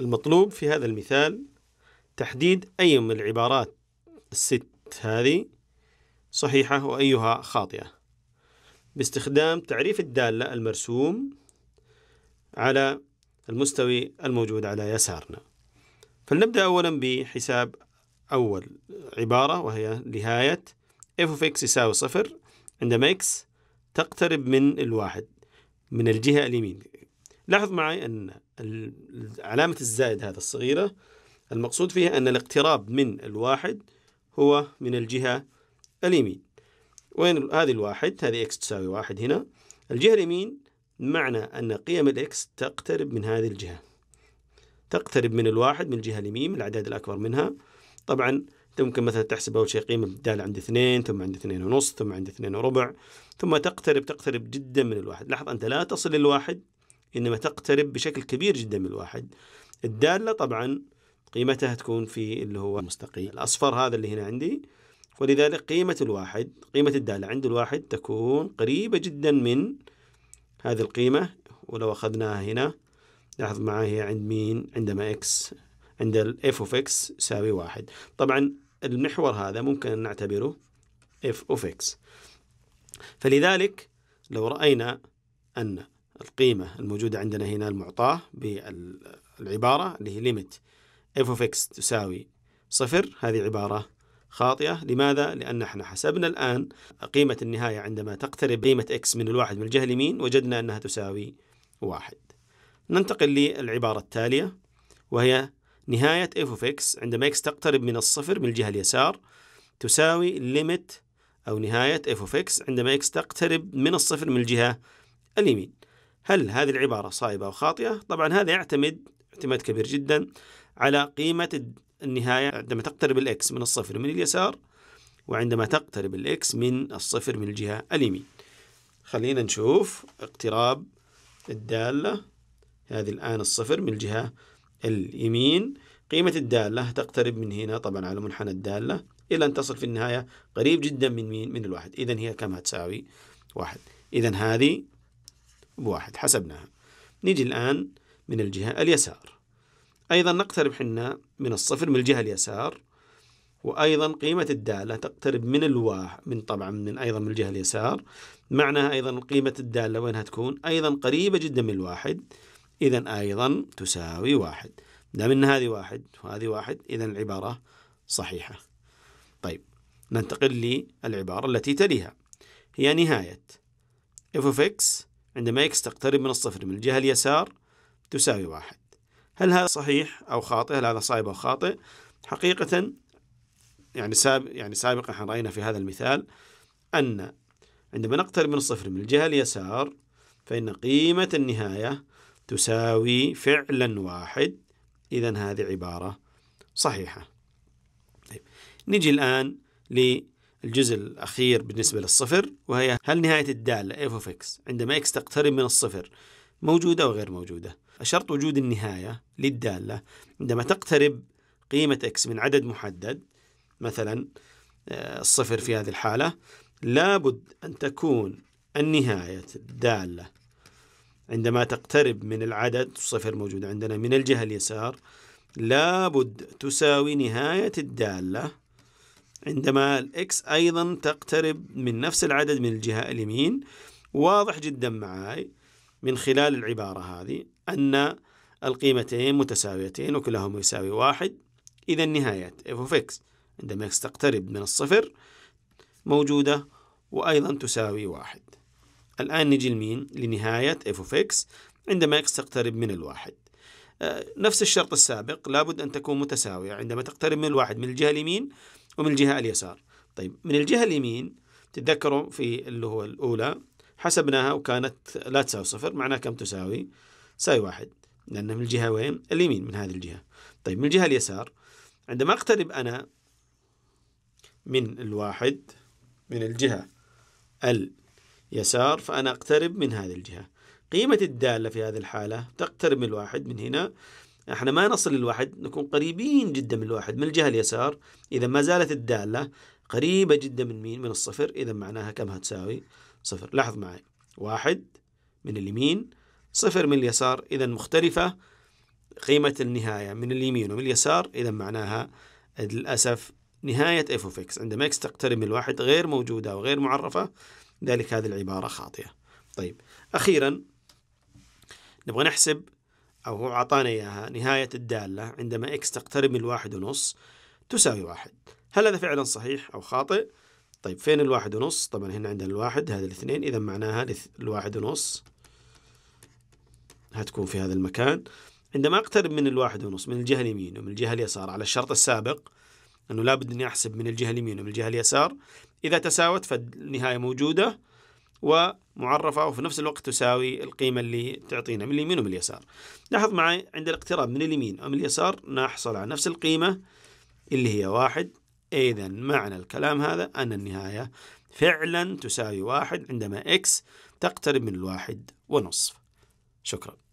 المطلوب في هذا المثال تحديد أي من العبارات الست هذه صحيحة وأيها خاطئة باستخدام تعريف الدالة المرسوم على المستوي الموجود على يسارنا فلنبدأ أولا بحساب أول عبارة وهي نهاية f of x يساوي صفر عندما x تقترب من الواحد من الجهة اليمين لاحظ معي أن علامة الزائد هذا الصغيرة المقصود فيها أن الاقتراب من الواحد هو من الجهة اليمين وين هذه الواحد هذه إكس تساوي واحد هنا الجهة اليمين معنى أن قيم الإكس تقترب من هذه الجهة تقترب من الواحد من الجهة اليمين من الأعداد الأكبر منها طبعا ممكن مثلا تحسب اول شيء قيمه الداله عند اثنين ثم عند اثنين ونص ثم عند اثنين وربع ثم تقترب تقترب جدا من الواحد لاحظ انت لا تصل للواحد إنما تقترب بشكل كبير جدا من الواحد الدالة طبعا قيمتها تكون في اللي هو مستقيم الأصفر هذا اللي هنا عندي ولذلك قيمة الواحد قيمة الدالة عند الواحد تكون قريبة جدا من هذه القيمة ولو أخذناها هنا لاحظ معي عند مين عندما إكس عند ال f of x يساوي واحد طبعا المحور هذا ممكن نعتبره f of x فلذلك لو رأينا أن القيمة الموجودة عندنا هنا المعطاة بالعبارة اللي هي ليميت f of x تساوي صفر هذه عبارة خاطئة لماذا؟ لأن احنا حسبنا الآن قيمة النهاية عندما تقترب قيمة x من الواحد من الجهة اليمين وجدنا أنها تساوي واحد ننتقل للعبارة التالية وهي نهاية f of x عندما x تقترب من الصفر من الجهة اليسار تساوي limit أو نهاية f of x عندما x تقترب من الصفر من الجهة اليمين هل هذه العبارة صائبة أو خاطئة؟ طبعا هذا يعتمد اعتماد كبير جدا على قيمة النهاية عندما تقترب الإكس من الصفر من اليسار وعندما تقترب الإكس من الصفر من الجهة اليمين خلينا نشوف اقتراب الدالة هذه الآن الصفر من الجهة اليمين قيمة الدالة تقترب من هنا طبعا على منحنى الدالة إلى أن تصل في النهاية قريب جدا من مين؟ من الواحد إذا هي كم هتساوي؟ واحد إذا هذه بواحد حسبناها نيجي الآن من الجهة اليسار أيضا نقترب حنا من الصفر من الجهة اليسار وأيضا قيمة الدالة تقترب من الواحد من طبعا من أيضا من الجهة اليسار معناها أيضا قيمة الدالة وينها تكون أيضا قريبة جدا من الواحد إذا أيضا تساوي واحد دام أن هذه واحد وهذه واحد إذا العبارة صحيحة طيب ننتقل للعبارة التي تليها هي نهاية f of x عندما إكس تقترب من الصفر من الجهة اليسار تساوي واحد هل هذا صحيح أو خاطئ هل هذا صائب أو خاطئ حقيقة يعني ساب يعني سابقا احنا رأينا في هذا المثال أن عندما نقترب من الصفر من الجهة اليسار فإن قيمة النهاية تساوي فعلا واحد إذا هذه عبارة صحيحة طيب. نجي الآن ل الجزء الأخير بالنسبة للصفر وهي هل نهاية الدالة f of x عندما x تقترب من الصفر موجودة أو غير موجودة شرط وجود النهاية للدالة عندما تقترب قيمة x من عدد محدد مثلا آه، الصفر في هذه الحالة لابد أن تكون النهاية الدالة عندما تقترب من العدد الصفر موجود عندنا من الجهة اليسار لابد تساوي نهاية الدالة عندما الإكس أيضا تقترب من نفس العدد من الجهة اليمين واضح جدا معاي من خلال العبارة هذه أن القيمتين متساويتين وكلاهما يساوي واحد إذا نهاية f of x عندما x تقترب من الصفر موجودة وأيضا تساوي واحد الآن نجي لمين؟ لنهاية f of x عندما x تقترب من الواحد آه، نفس الشرط السابق لابد أن تكون متساوية عندما تقترب من الواحد من الجهة اليمين ومن الجهة اليسار طيب من الجهة اليمين تتذكروا في اللي هو الأولى حسبناها وكانت لا تساوي صفر معناها كم تساوي تساوي واحد لأنها من الجهة وين اليمين من هذه الجهة طيب من الجهة اليسار عندما أقترب أنا من الواحد من الجهة اليسار فأنا أقترب من هذه الجهة قيمة الدالة في هذه الحالة تقترب من الواحد من هنا احنا ما نصل للواحد نكون قريبين جدا من الواحد من الجهة اليسار إذا ما زالت الدالة قريبة جدا من مين من الصفر إذا معناها كم هتساوي صفر لاحظ معي واحد من اليمين صفر من اليسار إذا مختلفة قيمة النهاية من اليمين ومن اليسار إذا معناها للأسف نهاية اف اوف اكس عندما اكس تقترب من الواحد غير موجودة وغير معرفة ذلك هذه العبارة خاطئة طيب أخيرا نبغى نحسب أو هو أعطانا إياها نهاية الدالة عندما إكس تقترب من الواحد ونص تساوي واحد هل هذا فعلا صحيح أو خاطئ؟ طيب فين الواحد ونص؟ طبعا هنا عندنا الواحد هذا الاثنين إذا معناها الواحد ونص هتكون في هذا المكان عندما أقترب من الواحد ونص من الجهة اليمين ومن الجهة اليسار على الشرط السابق أنه لابد أني أحسب من الجهة اليمين ومن الجهة اليسار إذا تساوت فالنهاية موجودة و معرفة وفي نفس الوقت تساوي القيمة اللي تعطينا من اليمين ومن اليسار لاحظ معي عند الاقتراب من اليمين ومن اليسار نحصل على نفس القيمة اللي هي واحد إذا معنى الكلام هذا أن النهاية فعلا تساوي واحد عندما إكس تقترب من الواحد ونصف شكرا